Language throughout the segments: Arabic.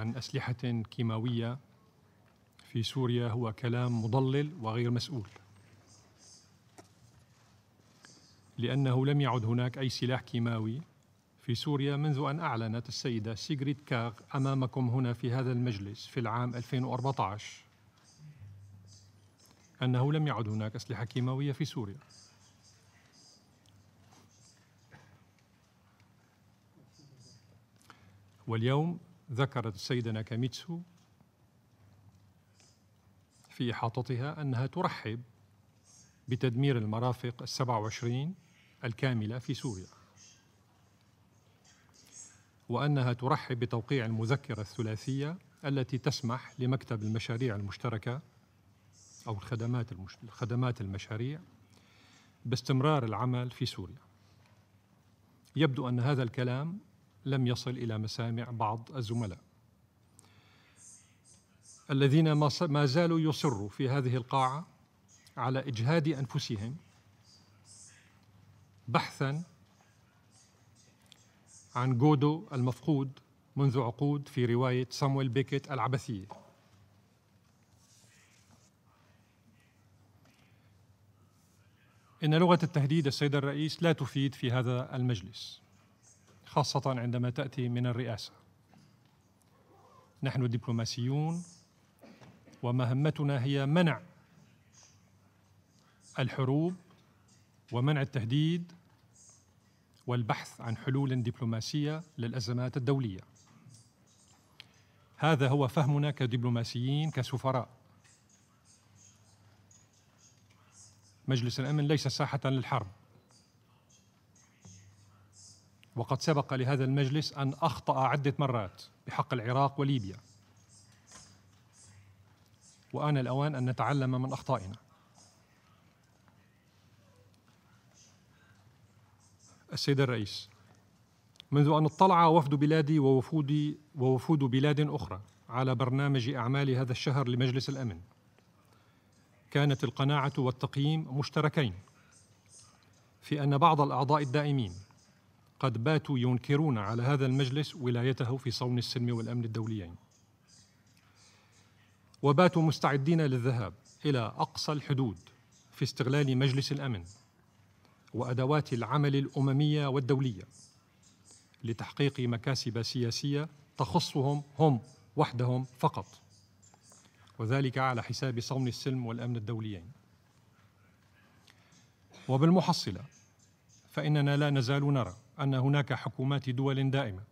عن أسلحة كيماوية في سوريا هو كلام مضلل وغير مسؤول لأنه لم يعد هناك أي سلاح كيماوي في سوريا منذ أن أعلنت السيدة سيغريد كاغ أمامكم هنا في هذا المجلس في العام 2014 أنه لم يعد هناك أسلحة كيماوية في سوريا واليوم ذكرت السيدة ناكاميتسو في إحاطتها أنها ترحب بتدمير المرافق السبع وعشرين الكاملة في سوريا وأنها ترحب بتوقيع المذكرة الثلاثية التي تسمح لمكتب المشاريع المشتركة أو الخدمات المش... خدمات المشاريع باستمرار العمل في سوريا يبدو أن هذا الكلام لم يصل إلى مسامع بعض الزملاء الذين ما زالوا يصروا في هذه القاعة على إجهاد أنفسهم بحثا عن جودو المفقود منذ عقود في رواية سامويل بيكيت العبثية إن لغة التهديد السيد الرئيس لا تفيد في هذا المجلس خاصة عندما تأتي من الرئاسة نحن دبلوماسيون ومهمتنا هي منع الحروب ومنع التهديد والبحث عن حلول دبلوماسية للأزمات الدولية هذا هو فهمنا كدبلوماسيين كسفراء مجلس الأمن ليس ساحة للحرب وقد سبق لهذا المجلس أن أخطأ عدة مرات بحق العراق وليبيا وآن الأوان أن نتعلم من أخطائنا السيد الرئيس منذ أن اطلع وفد بلادي ووفود ووفود بلاد أخرى على برنامج أعمال هذا الشهر لمجلس الأمن كانت القناعة والتقييم مشتركين في أن بعض الأعضاء الدائمين قد باتوا ينكرون على هذا المجلس ولايته في صون السلم والأمن الدوليين وباتوا مستعدين للذهاب إلى أقصى الحدود في استغلال مجلس الأمن وأدوات العمل الأممية والدولية لتحقيق مكاسب سياسية تخصهم هم وحدهم فقط وذلك على حساب صون السلم والأمن الدوليين وبالمحصلة فإننا لا نزال نرى أن هناك حكومات دول دائمة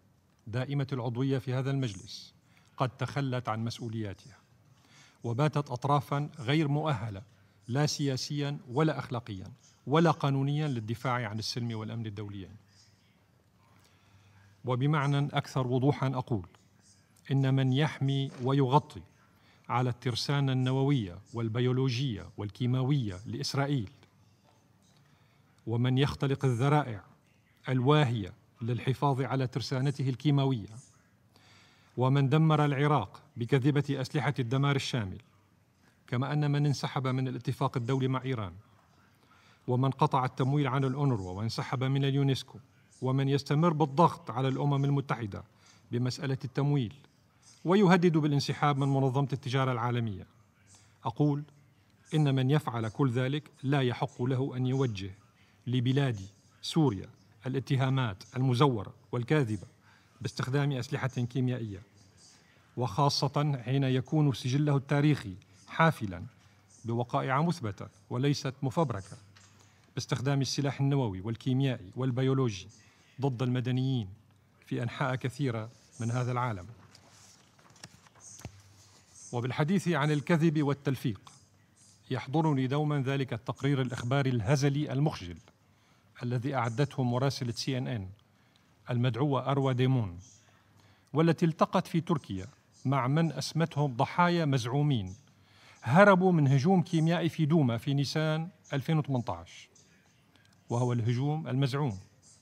دائمة العضوية في هذا المجلس قد تخلت عن مسؤولياتها وباتت أطرافا غير مؤهلة لا سياسيا ولا أخلاقيا ولا قانونيا للدفاع عن السلم والأمن الدوليين وبمعنى أكثر وضوحا أقول إن من يحمي ويغطي على الترسانة النووية والبيولوجية والكيماوية لإسرائيل ومن يختلق الذرائع الواهيه للحفاظ على ترسانته الكيماويه ومن دمر العراق بكذبه اسلحه الدمار الشامل كما ان من انسحب من الاتفاق الدولي مع ايران ومن قطع التمويل عن الأونروا وانسحب من اليونسكو ومن يستمر بالضغط على الأمم المتحدة بمسألة التمويل ويهدد بالانسحاب من منظمة التجارة العالمية أقول إن من يفعل كل ذلك لا يحق له أن يوجه لبلادي سوريا الاتهامات المزورة والكاذبة باستخدام أسلحة كيميائية وخاصة حين يكون سجله التاريخي حافلا بوقائع مثبتة وليست مفبركة باستخدام السلاح النووي والكيميائي والبيولوجي ضد المدنيين في أنحاء كثيرة من هذا العالم وبالحديث عن الكذب والتلفيق يحضرني دوما ذلك التقرير الإخباري الهزلي المخجل الذي أعدته مراسلة سي إن إن المدعوة أروى ديمون والتي التقت في تركيا مع من أسمتهم ضحايا مزعومين هربوا من هجوم كيميائي في دوما في نيسان 2018 وهو الهجوم المزعوم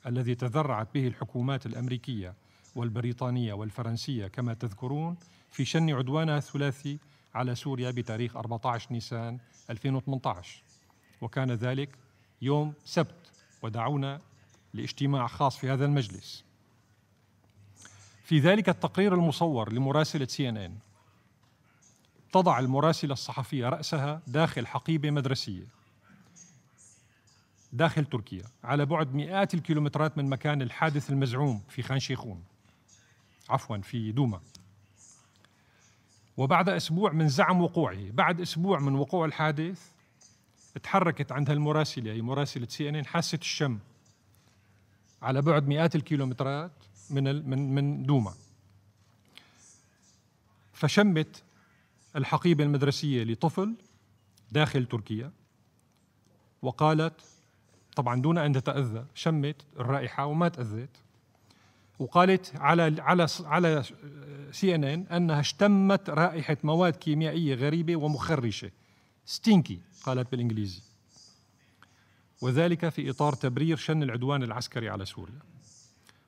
الذي تذرعت به الحكومات الأمريكية والبريطانية والفرنسية كما تذكرون في شن عدوانها الثلاثي على سوريا بتاريخ 14 نيسان 2018 وكان ذلك يوم سبت ودعونا لاجتماع خاص في هذا المجلس في ذلك التقرير المصور لمراسلة سي ان ان تضع المراسلة الصحفية رأسها داخل حقيبة مدرسية داخل تركيا على بعد مئات الكيلومترات من مكان الحادث المزعوم في خان شيخون عفوا في دوما وبعد أسبوع من زعم وقوعه بعد أسبوع من وقوع الحادث تحركت عند هالمراسلة هي يعني مراسله سي ان ان حاسه الشم على بعد مئات الكيلومترات من من من دوما فشمت الحقيبه المدرسيه لطفل داخل تركيا وقالت طبعا دون ان تتاذى شمت الرائحه وما تاذت وقالت على على على سي ان ان انها اشتمت رائحه مواد كيميائيه غريبه ومخرشه ستينكي قالت بالإنجليزي وذلك في إطار تبرير شن العدوان العسكري على سوريا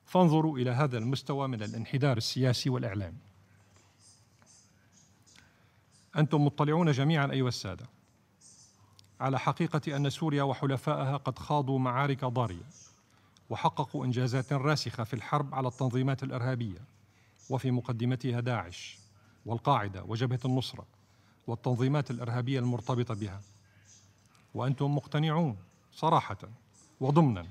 فانظروا إلى هذا المستوى من الانحدار السياسي والإعلامي أنتم مطلعون جميعا أيها السادة على حقيقة أن سوريا وحلفائها قد خاضوا معارك ضارية وحققوا إنجازات راسخة في الحرب على التنظيمات الإرهابية وفي مقدمتها داعش والقاعدة وجبهة النصرة والتنظيمات الارهابيه المرتبطه بها وانتم مقتنعون صراحه وضمنا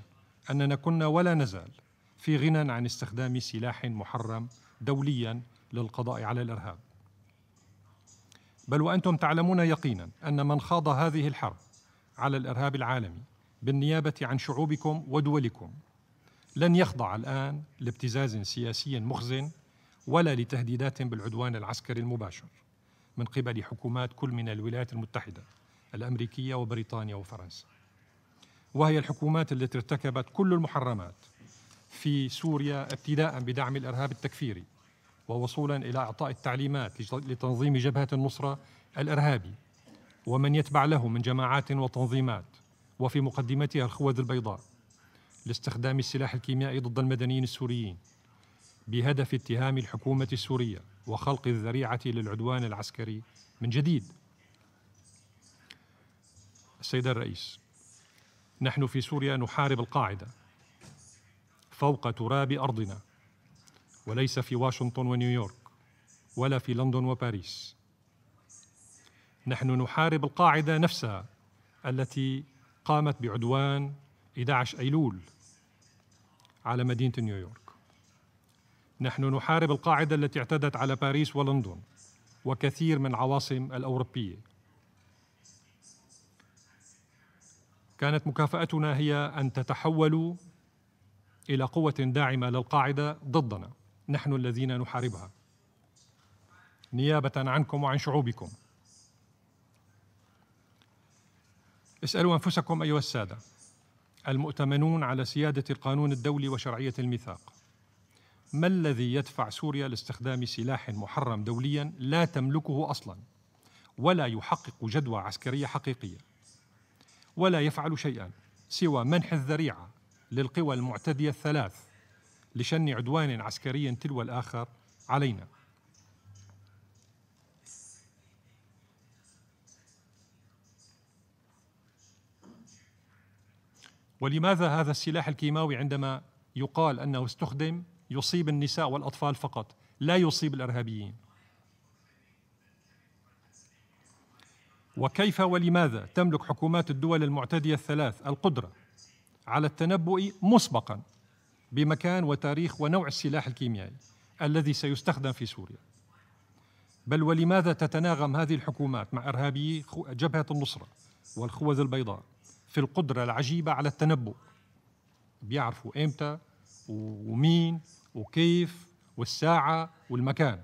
اننا كنا ولا نزال في غنى عن استخدام سلاح محرم دوليا للقضاء على الارهاب بل وانتم تعلمون يقينا ان من خاض هذه الحرب على الارهاب العالمي بالنيابه عن شعوبكم ودولكم لن يخضع الان لابتزاز سياسي مخزن ولا لتهديدات بالعدوان العسكري المباشر من قبل حكومات كل من الولايات المتحدة الأمريكية وبريطانيا وفرنسا وهي الحكومات التي ارتكبت كل المحرمات في سوريا ابتداء بدعم الإرهاب التكفيري ووصولا إلى إعطاء التعليمات لتنظيم جبهة النصرة الإرهابي ومن يتبع له من جماعات وتنظيمات وفي مقدمتها الخوذ البيضاء لاستخدام السلاح الكيميائي ضد المدنيين السوريين بهدف اتهام الحكومة السورية وخلق الذريعة للعدوان العسكري من جديد السيد الرئيس نحن في سوريا نحارب القاعدة فوق تراب أرضنا وليس في واشنطن ونيويورك ولا في لندن وباريس نحن نحارب القاعدة نفسها التي قامت بعدوان 11 أيلول على مدينة نيويورك نحن نحارب القاعدة التي اعتدت على باريس ولندن وكثير من العواصم الأوروبية كانت مكافأتنا هي أن تتحولوا إلى قوة داعمة للقاعدة ضدنا نحن الذين نحاربها نيابة عنكم وعن شعوبكم اسألوا أنفسكم أيها السادة المؤتمنون على سيادة القانون الدولي وشرعية الميثاق ما الذي يدفع سوريا لاستخدام سلاح محرم دوليا لا تملكه اصلا ولا يحقق جدوى عسكريه حقيقيه ولا يفعل شيئا سوى منح الذريعه للقوى المعتديه الثلاث لشن عدوان عسكري تلو الاخر علينا ولماذا هذا السلاح الكيماوي عندما يقال انه استخدم يصيب النساء والاطفال فقط لا يصيب الارهابيين وكيف ولماذا تملك حكومات الدول المعتديه الثلاث القدره على التنبؤ مسبقا بمكان وتاريخ ونوع السلاح الكيميائي الذي سيستخدم في سوريا بل ولماذا تتناغم هذه الحكومات مع ارهابي جبهه النصره والخوذ البيضاء في القدره العجيبه على التنبؤ بيعرفوا امتى ومين وكيف والساعة والمكان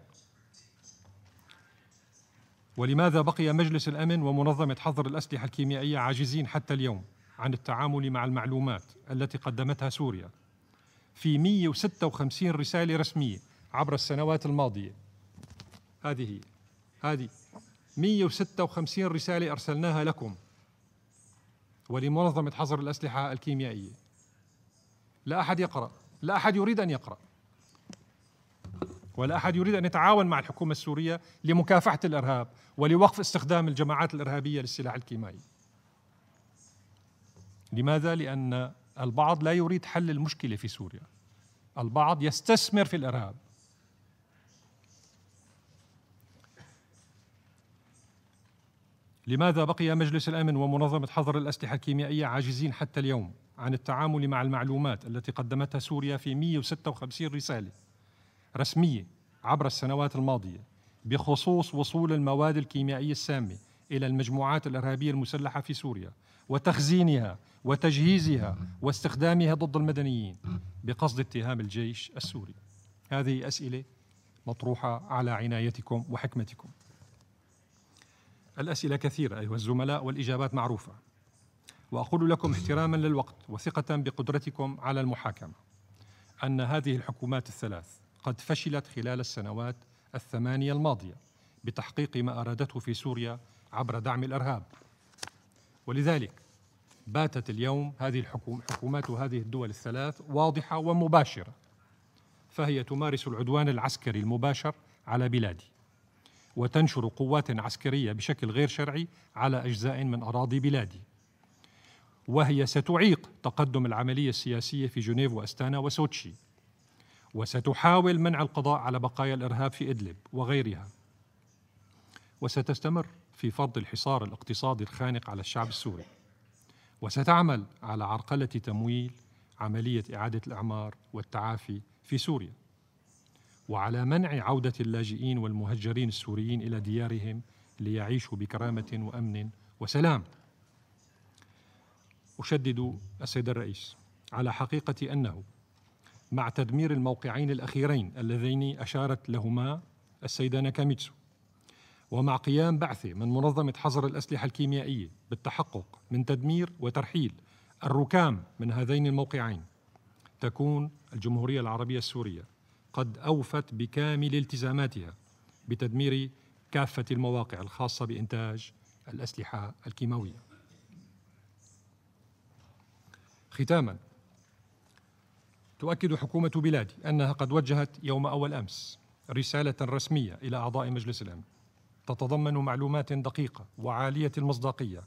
ولماذا بقي مجلس الأمن ومنظمة حظر الأسلحة الكيميائية عاجزين حتى اليوم عن التعامل مع المعلومات التي قدمتها سوريا في 156 رسالة رسمية عبر السنوات الماضية هذه هي هذه 156 رسالة أرسلناها لكم ولمنظمة حظر الأسلحة الكيميائية لا أحد يقرأ لا أحد يريد أن يقرأ ولا أحد يريد أن يتعاون مع الحكومة السورية لمكافحة الإرهاب ولوقف استخدام الجماعات الإرهابية للسلاح الكيميائي لماذا؟ لأن البعض لا يريد حل المشكلة في سوريا البعض يستثمر في الإرهاب لماذا بقي مجلس الامن ومنظمه حظر الاسلحه الكيميائيه عاجزين حتى اليوم عن التعامل مع المعلومات التي قدمتها سوريا في 156 رسالة رسمية عبر السنوات الماضية بخصوص وصول المواد الكيميائية السامة إلى المجموعات الإرهابية المسلحة في سوريا وتخزينها وتجهيزها واستخدامها ضد المدنيين بقصد اتهام الجيش السوري هذه أسئلة مطروحة على عنايتكم وحكمتكم الأسئلة كثيرة أيها الزملاء والإجابات معروفة واقول لكم احتراما للوقت وثقه بقدرتكم على المحاكمه ان هذه الحكومات الثلاث قد فشلت خلال السنوات الثمانيه الماضيه بتحقيق ما ارادته في سوريا عبر دعم الارهاب ولذلك باتت اليوم هذه الحكوم حكومات هذه الدول الثلاث واضحه ومباشره فهي تمارس العدوان العسكري المباشر على بلادي وتنشر قوات عسكريه بشكل غير شرعي على اجزاء من اراضي بلادي وهي ستعيق تقدم العملية السياسية في جنيف وأستانا وسوتشي وستحاول منع القضاء على بقايا الإرهاب في إدلب وغيرها وستستمر في فرض الحصار الاقتصادي الخانق على الشعب السوري وستعمل على عرقلة تمويل عملية إعادة الإعمار والتعافي في سوريا وعلى منع عودة اللاجئين والمهجرين السوريين إلى ديارهم ليعيشوا بكرامة وأمن وسلام أشدد السيد الرئيس على حقيقة أنه مع تدمير الموقعين الأخيرين اللذين أشارت لهما السيدة ناكاميتسو ومع قيام بعثة من منظمة حظر الأسلحة الكيميائية بالتحقق من تدمير وترحيل الركام من هذين الموقعين تكون الجمهورية العربية السورية قد أوفت بكامل التزاماتها بتدمير كافة المواقع الخاصة بإنتاج الأسلحة الكيماوية ختاما تؤكد حكومة بلادي أنها قد وجهت يوم أول أمس رسالة رسمية إلى أعضاء مجلس الأمن تتضمن معلومات دقيقة وعالية المصداقية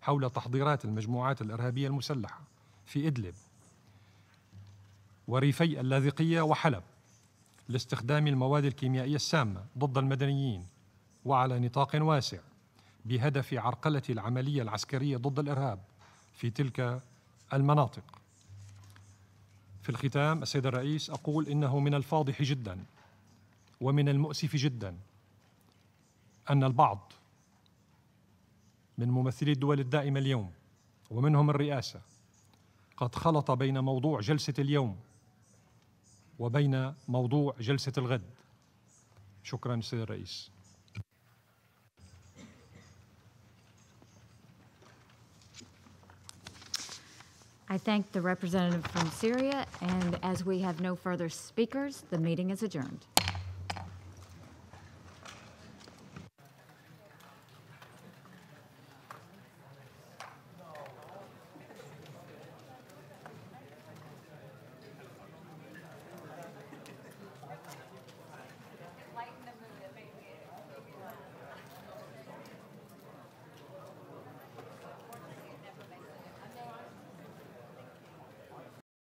حول تحضيرات المجموعات الإرهابية المسلحة في إدلب وريفي اللاذقية وحلب لاستخدام المواد الكيميائية السامة ضد المدنيين وعلى نطاق واسع بهدف عرقلة العملية العسكرية ضد الإرهاب في تلك المناطق في الختام السيد الرئيس اقول انه من الفاضح جدا ومن المؤسف جدا ان البعض من ممثلي الدول الدائمه اليوم ومنهم الرئاسه قد خلط بين موضوع جلسه اليوم وبين موضوع جلسه الغد شكرا سيد الرئيس I thank the representative from Syria, and as we have no further speakers, the meeting is adjourned.